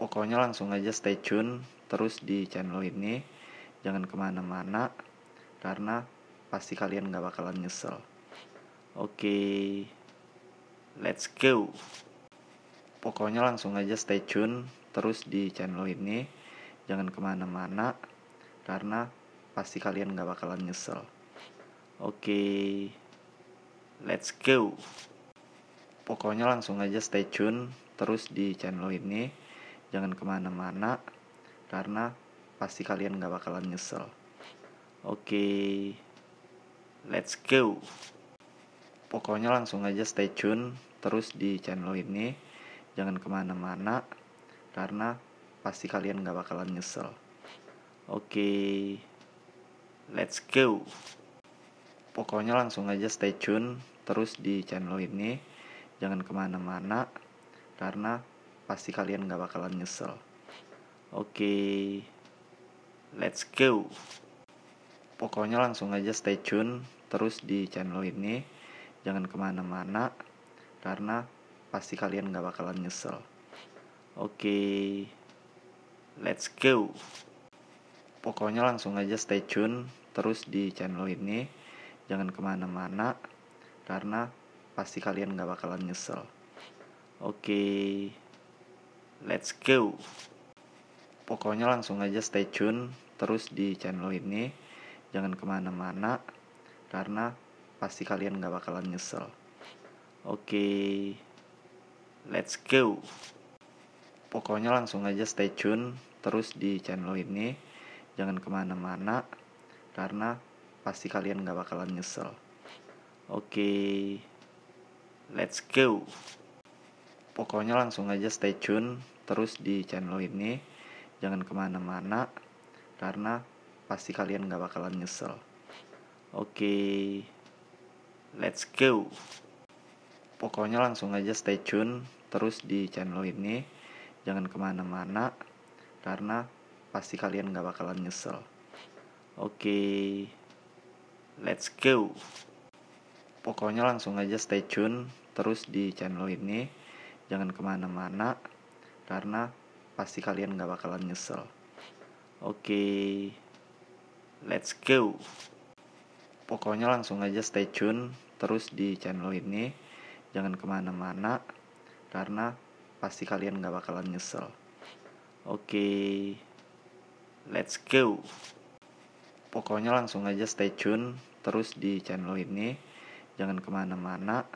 pokoknya langsung aja stay tune terus di channel ini jangan kemana-mana karena pasti kalian gak bakalan nyesel oke okay, let's go pokoknya langsung aja stay tune terus di channel ini jangan kemana-mana karena pasti kalian gak bakalan nyesel oke okay, let's go pokoknya langsung aja stay tune terus di channel ini jangan kemana-mana karena pasti kalian gak bakalan nyesel oke okay, let's go pokoknya langsung aja stay tune terus di channel ini jangan kemana-mana karena pasti kalian gak bakalan nyesel oke okay, let's go pokoknya langsung aja stay tune terus di channel ini jangan kemana-mana karena pasti kalian gak bakalan nyesel oke okay, let's go pokoknya langsung aja stay tune terus di channel ini jangan kemana-mana karena pasti kalian gak bakalan nyesel oke okay, let's go pokoknya langsung aja stay tune terus di channel ini jangan kemana-mana karena pasti kalian gak bakalan nyesel oke okay, Let's go. Pokoknya langsung aja stay tune terus di channel ini. Jangan kemana-mana karena pasti kalian gak bakalan nyesel. Oke, okay, let's go. Pokoknya langsung aja stay tune terus di channel ini. Jangan kemana-mana karena pasti kalian gak bakalan nyesel. Oke, okay, let's go pokoknya langsung aja stay tune terus di channel ini jangan kemana-mana karena pasti kalian gak bakalan nyesel oke let's go pokoknya langsung aja stay tune terus di channel ini jangan kemana-mana karena pasti kalian gak bakalan nyesel oke let's go pokoknya langsung aja stay tune terus di channel ini jangan kemana-mana karena pasti kalian gak bakalan nyesel oke okay, let's go pokoknya langsung aja stay tune terus di channel ini jangan kemana-mana karena pasti kalian gak bakalan nyesel oke okay, let's go pokoknya langsung aja stay tune terus di channel ini jangan kemana-mana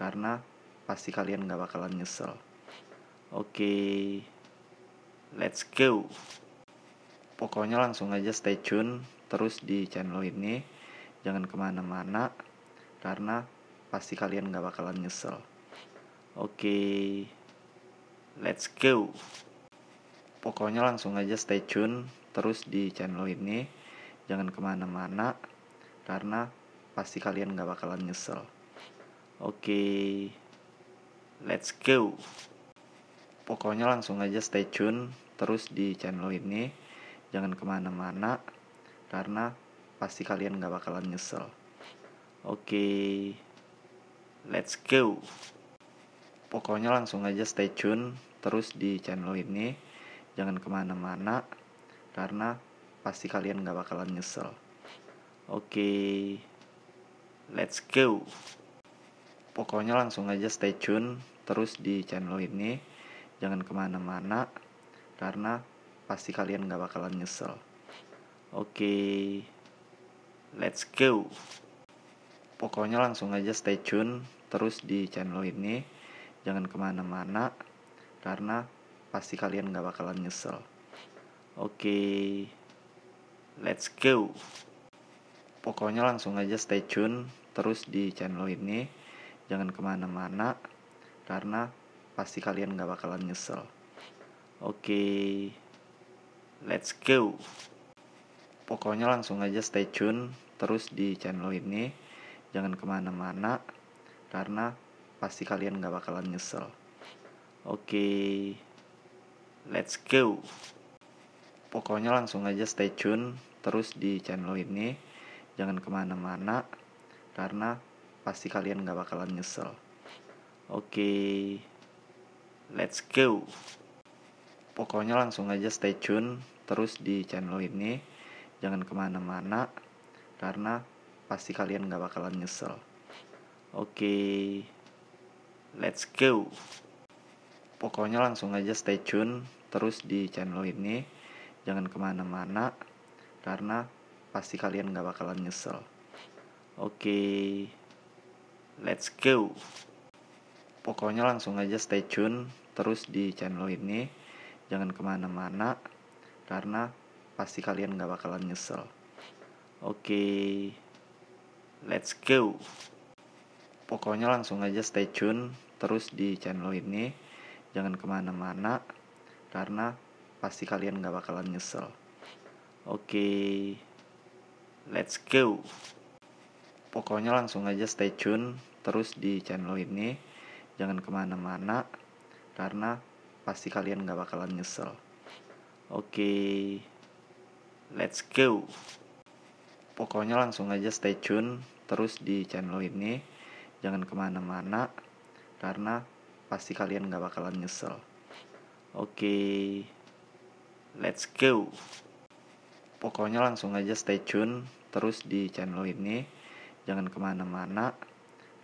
karena pasti kalian gak bakalan nyesel Oke, let's go. Pokoknya langsung aja stay tune terus di channel ini. Jangan kemana-mana, karena pasti kalian gak bakalan nyesel. Oke, let's go. Pokoknya langsung aja stay tune terus di channel ini. Jangan kemana-mana, karena pasti kalian gak bakalan nyesel. Oke, let's go pokoknya langsung aja stay tune terus di channel ini jangan kemana-mana karena pasti kalian gak bakalan nyesel oke let's go pokoknya langsung aja stay tune terus di channel ini jangan kemana-mana karena pasti kalian gak bakalan nyesel oke let's go pokoknya langsung aja stay tune terus di channel ini jangan kemana-mana karena pasti kalian gak bakalan nyesel oke okay, let's go pokoknya langsung aja stay tune terus di channel ini jangan kemana-mana karena pasti kalian gak bakalan nyesel oke okay, let's go pokoknya langsung aja stay tune terus di channel ini jangan kemana-mana karena pasti kalian gak bakalan nyesel oke okay, let's go pokoknya langsung aja stay tune terus di channel ini jangan kemana-mana karena pasti kalian gak bakalan nyesel oke okay, let's go pokoknya langsung aja stay tune terus di channel ini jangan kemana-mana karena pasti kalian gak bakalan nyesel oke okay, Let's go. Pokoknya langsung aja stay tune terus di channel ini. Jangan kemana-mana karena pasti kalian gak bakalan nyesel. Oke, let's go. Pokoknya langsung aja stay tune terus di channel ini. Jangan kemana-mana karena pasti kalian gak bakalan nyesel. Oke, let's go pokoknya langsung aja stay tune terus di channel ini jangan kemana-mana karena pasti kalian gak bakalan nyesel oke okay, let's go pokoknya langsung aja stay tune terus di channel ini jangan kemana-mana karena pasti kalian gak bakalan nyesel oke okay, let's go pokoknya langsung aja stay tune terus di channel ini jangan kemana-mana karena pasti kalian nggak bakalan nyesel oke okay, let's go pokoknya langsung aja stay tune terus di channel ini jangan kemana-mana karena pasti kalian nggak bakalan nyesel oke okay, let's go pokoknya langsung aja stay tune terus di channel ini jangan kemana-mana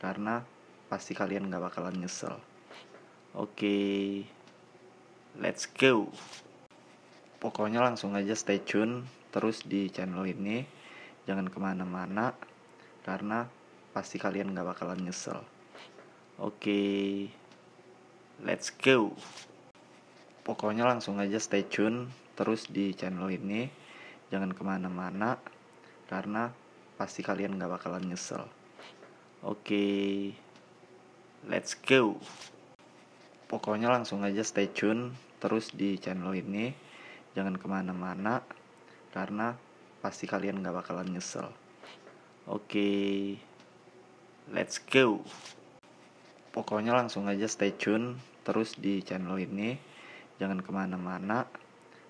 karena pasti kalian nggak bakalan nyesel oke okay, let's go pokoknya langsung aja stay tune terus di channel ini jangan kemana-mana karena pasti kalian nggak bakalan nyesel oke okay, let's go pokoknya langsung aja stay tune terus di channel ini jangan kemana-mana karena pasti kalian nggak bakalan nyesel oke okay, Let's go. Pokoknya langsung aja stay tune terus di channel ini. Jangan kemana-mana karena pasti kalian gak bakalan nyesel. Oke, okay, let's go. Pokoknya langsung aja stay tune terus di channel ini. Jangan kemana-mana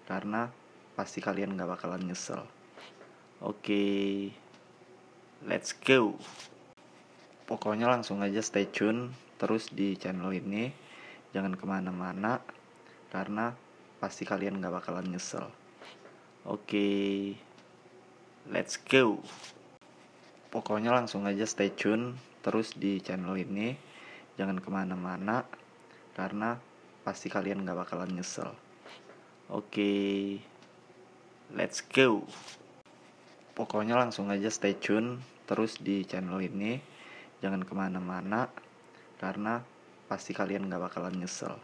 karena pasti kalian gak bakalan nyesel. Oke, okay, let's go pokoknya langsung aja stay tune terus di channel ini jangan kemana-mana karena pasti kalian gak bakalan nyesel oke okay, let's go pokoknya langsung aja stay tune terus di channel ini jangan kemana-mana karena pasti kalian gak bakalan nyesel oke okay, let's go pokoknya langsung aja stay tune terus di channel ini jangan kemana-mana karena pasti kalian gak bakalan nyesel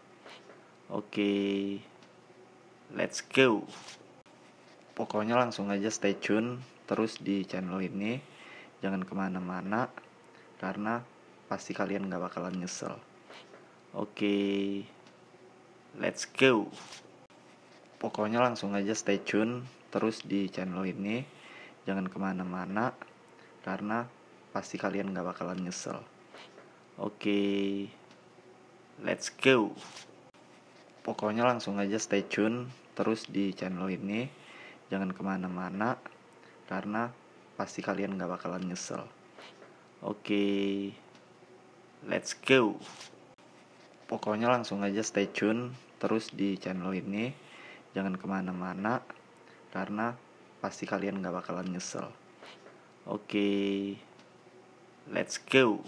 oke okay, let's go pokoknya langsung aja stay tune terus di channel ini jangan kemana-mana karena pasti kalian gak bakalan nyesel oke okay, let's go pokoknya langsung aja stay tune terus di channel ini jangan kemana-mana karena pasti kalian gak bakalan nyesel oke okay, let's go pokoknya langsung aja stay tune terus di channel ini jangan kemana-mana karena pasti kalian gak bakalan nyesel oke okay, let's go pokoknya langsung aja stay tune terus di channel ini jangan kemana-mana karena pasti kalian gak bakalan nyesel oke okay, Let's go.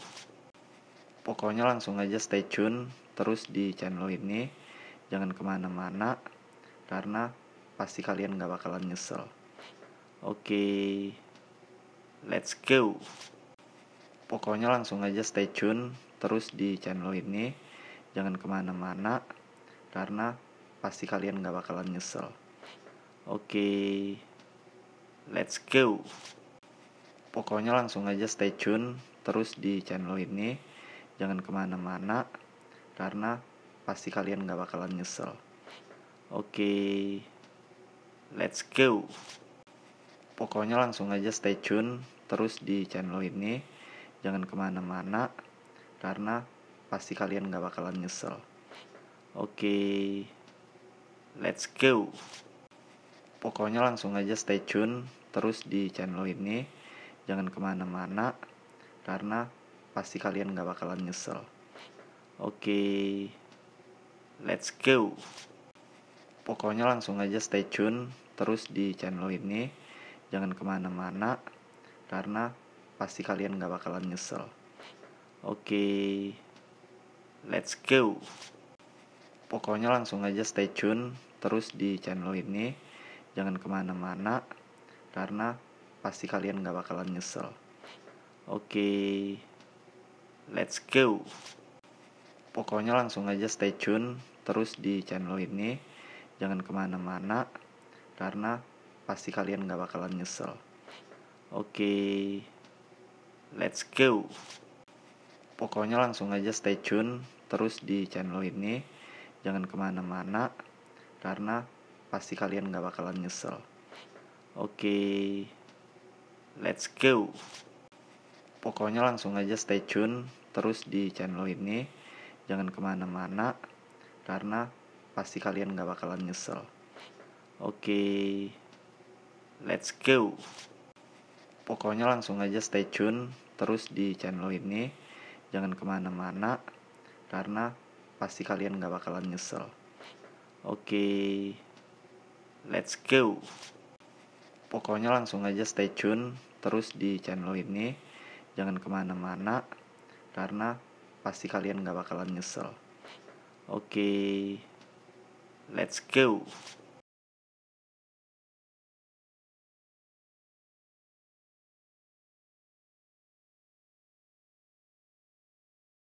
Pokoknya langsung aja stay tune terus di channel ini. Jangan kemana-mana karena pasti kalian gak bakalan nyesel. Oke, okay, let's go. Pokoknya langsung aja stay tune terus di channel ini. Jangan kemana-mana karena pasti kalian gak bakalan nyesel. Oke, okay, let's go pokoknya langsung aja stay tune terus di channel ini jangan kemana-mana karena pasti kalian gak bakalan nyesel oke let's go pokoknya langsung aja stay tune terus di channel ini jangan kemana-mana karena pasti kalian gak bakalan nyesel oke let's go pokoknya langsung aja stay tune terus di channel ini jangan kemana-mana karena pasti kalian gak bakalan nyesel oke let's go pokoknya langsung aja stay tune terus di channel ini jangan kemana-mana karena pasti kalian gak bakalan nyesel oke let's go pokoknya langsung aja stay tune terus di channel ini jangan kemana-mana karena pasti kalian gak bakalan nyesel oke okay, let's go pokoknya langsung aja stay tune terus di channel ini jangan kemana-mana karena pasti kalian gak bakalan nyesel oke okay, let's go pokoknya langsung aja stay tune terus di channel ini jangan kemana-mana karena pasti kalian gak bakalan nyesel oke okay, Let's go. Pokoknya langsung aja stay tune terus di channel ini. Jangan kemana-mana karena pasti kalian gak bakalan nyesel. Oke, okay, let's go. Pokoknya langsung aja stay tune terus di channel ini. Jangan kemana-mana karena pasti kalian gak bakalan nyesel. Oke, okay, let's go pokoknya langsung aja stay tune terus di channel ini jangan kemana-mana karena pasti kalian gak bakalan nyesel oke okay, let's go